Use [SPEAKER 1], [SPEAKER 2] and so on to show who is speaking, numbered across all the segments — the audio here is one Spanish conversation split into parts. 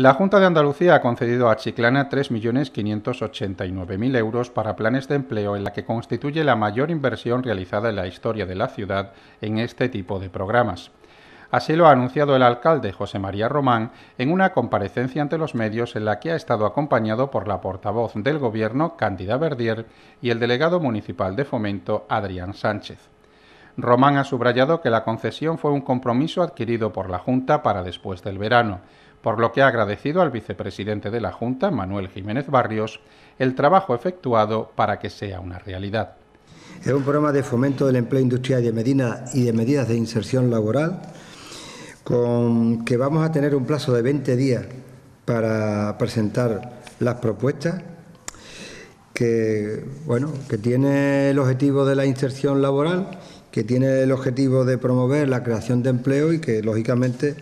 [SPEAKER 1] La Junta de Andalucía ha concedido a Chiclana 3.589.000 euros para planes de empleo en la que constituye la mayor inversión realizada en la historia de la ciudad en este tipo de programas. Así lo ha anunciado el alcalde José María Román en una comparecencia ante los medios en la que ha estado acompañado por la portavoz del Gobierno, Cándida Verdier, y el delegado municipal de Fomento, Adrián Sánchez. Román ha subrayado que la concesión fue un compromiso adquirido por la Junta para después del verano por lo que ha agradecido al vicepresidente de la Junta, Manuel Jiménez Barrios, el trabajo efectuado para que sea una realidad.
[SPEAKER 2] Es un programa de fomento del empleo industrial de Medina... y de, medidas de inserción laboral, con que vamos a tener un plazo de 20 días para presentar las propuestas, que, bueno, que tiene el objetivo de la inserción laboral, que tiene el objetivo de promover la creación de empleo y que, lógicamente,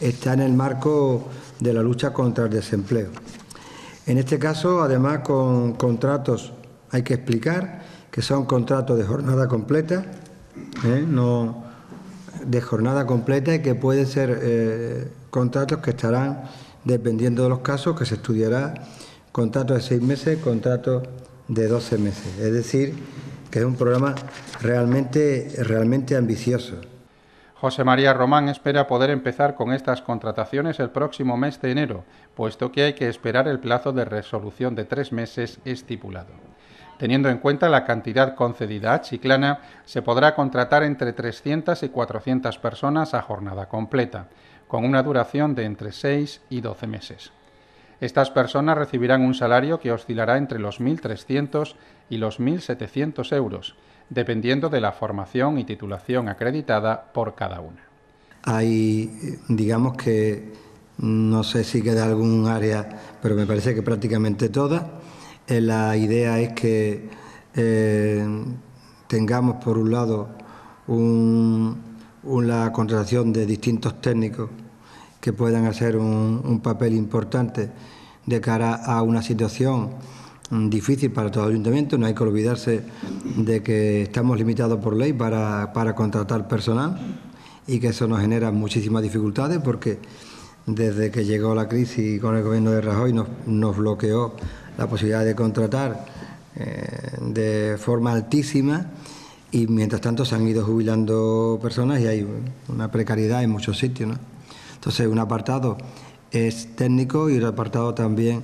[SPEAKER 2] está en el marco de la lucha contra el desempleo. En este caso, además, con contratos, hay que explicar que son contratos de jornada completa, ¿eh? no de jornada completa y que pueden ser eh, contratos que estarán, dependiendo de los casos, que se estudiará, contratos de seis meses, contratos de doce meses. Es decir, que es un programa realmente, realmente ambicioso.
[SPEAKER 1] José María Román espera poder empezar con estas contrataciones el próximo mes de enero, puesto que hay que esperar el plazo de resolución de tres meses estipulado. Teniendo en cuenta la cantidad concedida a Chiclana, se podrá contratar entre 300 y 400 personas a jornada completa, con una duración de entre 6 y 12 meses. Estas personas recibirán un salario que oscilará entre los 1.300 y los 1.700 euros, dependiendo de la formación y titulación acreditada por cada una.
[SPEAKER 2] Hay, digamos que, no sé si queda algún área, pero me parece que prácticamente todas. Eh, la idea es que eh, tengamos, por un lado, un, una contratación de distintos técnicos que puedan hacer un papel importante de cara a una situación Mm, difícil para todo ayuntamiento, no hay que olvidarse de que estamos limitados por ley para, contratar personal y que eso nos genera muchísimas dificultades porque desde que llegó la crisis con el gobierno de Rajoy nos, nos bloqueó la posibilidad de contratar eh, de forma altísima y mientras tanto se han ido jubilando personas y hay una precariedad en muchos sitios. Entonces un apartado es técnico y un apartado también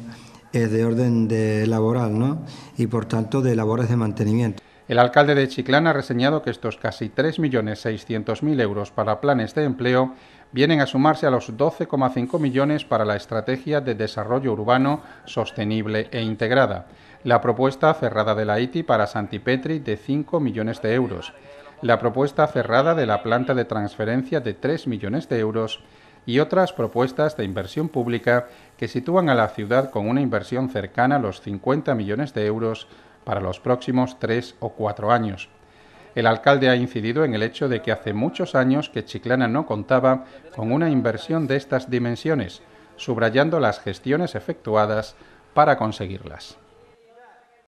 [SPEAKER 2] es de orden de laboral ¿no? y por tanto de labores de mantenimiento.
[SPEAKER 1] El alcalde de Chiclán ha reseñado que estos casi 3.600.000 euros para planes de empleo vienen a sumarse a los 12,5 millones para la Estrategia de Desarrollo Urbano Sostenible e Integrada, la propuesta cerrada de la ITI para Santipetri de 5 millones de euros, la propuesta cerrada de la planta de transferencia de 3 millones de euros y otras propuestas de inversión pública que sitúan a la ciudad con una inversión cercana a los 50 millones de euros para los próximos tres o cuatro años. El alcalde ha incidido en el hecho de que hace muchos años que Chiclana no contaba con una inversión de estas dimensiones, subrayando las gestiones efectuadas para conseguirlas.